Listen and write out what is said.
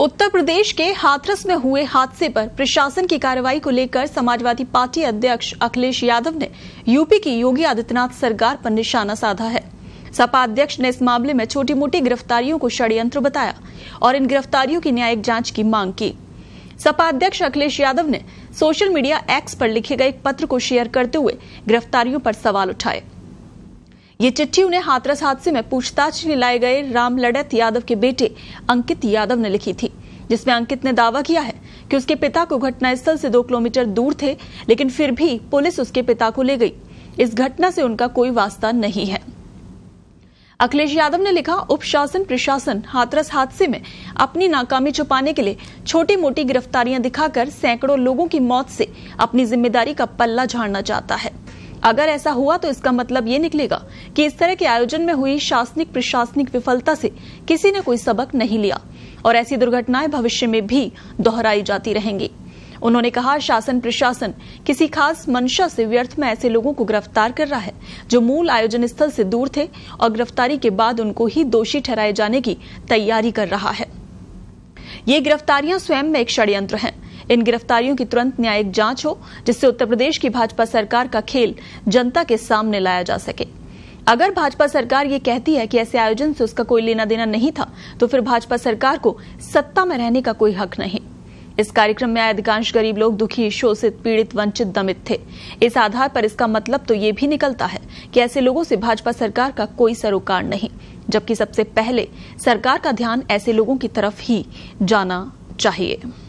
उत्तर प्रदेश के हाथरस में हुए हादसे पर प्रशासन की कार्रवाई को लेकर समाजवादी पार्टी अध्यक्ष अखिलेश यादव ने यूपी की योगी आदित्यनाथ सरकार पर निशाना साधा है सपा अध्यक्ष ने इस मामले में छोटी मोटी गिरफ्तारियों को षड्यंत्र बताया और इन गिरफ्तारियों की न्यायिक जांच की मांग की सपा अध्यक्ष अखिलेश यादव ने सोशल मीडिया एक्स पर लिखे गए एक पत्र को शेयर करते हुए गिरफ्तारियों पर सवाल उठाए ये चिट्ठी उन्हें हाथरस हादसे में पूछताछ में लाए गए राम लड़त यादव के बेटे अंकित यादव ने लिखी थी जिसमें अंकित ने दावा किया है कि उसके पिता को घटनास्थल से दो किलोमीटर दूर थे लेकिन फिर भी पुलिस उसके पिता को ले गई इस घटना से उनका कोई वास्ता नहीं है अखिलेश यादव ने लिखा उप शासन प्रशासन हाथरस हादसे में अपनी नाकामी छुपाने के लिए छोटी मोटी गिरफ्तारियां दिखाकर सैकड़ों लोगों की मौत से अपनी जिम्मेदारी का पल्ला झाड़ना चाहता है अगर ऐसा हुआ तो इसका मतलब ये निकलेगा कि इस तरह के आयोजन में हुई शासनिक प्रशासनिक विफलता से किसी ने कोई सबक नहीं लिया और ऐसी दुर्घटनाएं भविष्य में भी दोहराई जाती रहेंगी उन्होंने कहा शासन प्रशासन किसी खास मंशा से व्यर्थ में ऐसे लोगों को गिरफ्तार कर रहा है जो मूल आयोजन स्थल से दूर थे और गिरफ्तारी के बाद उनको ही दोषी ठहराए जाने की तैयारी कर रहा है ये गिरफ्तारियां स्वयं में एक षड्यंत्र हैं इन गिरफ्तारियों की तुरंत न्यायिक जांच हो जिससे उत्तर प्रदेश की भाजपा सरकार का खेल जनता के सामने लाया जा सके अगर भाजपा सरकार ये कहती है कि ऐसे आयोजन से उसका कोई लेना देना नहीं था तो फिर भाजपा सरकार को सत्ता में रहने का कोई हक नहीं इस कार्यक्रम में आए अधिकांश गरीब लोग दुखी शोषित पीड़ित वंचित दमित थे इस आधार पर इसका मतलब तो ये भी निकलता है कि ऐसे लोगों से भाजपा सरकार का कोई सरोकार नहीं जबकि सबसे पहले सरकार का ध्यान ऐसे लोगों की तरफ ही जाना चाहिए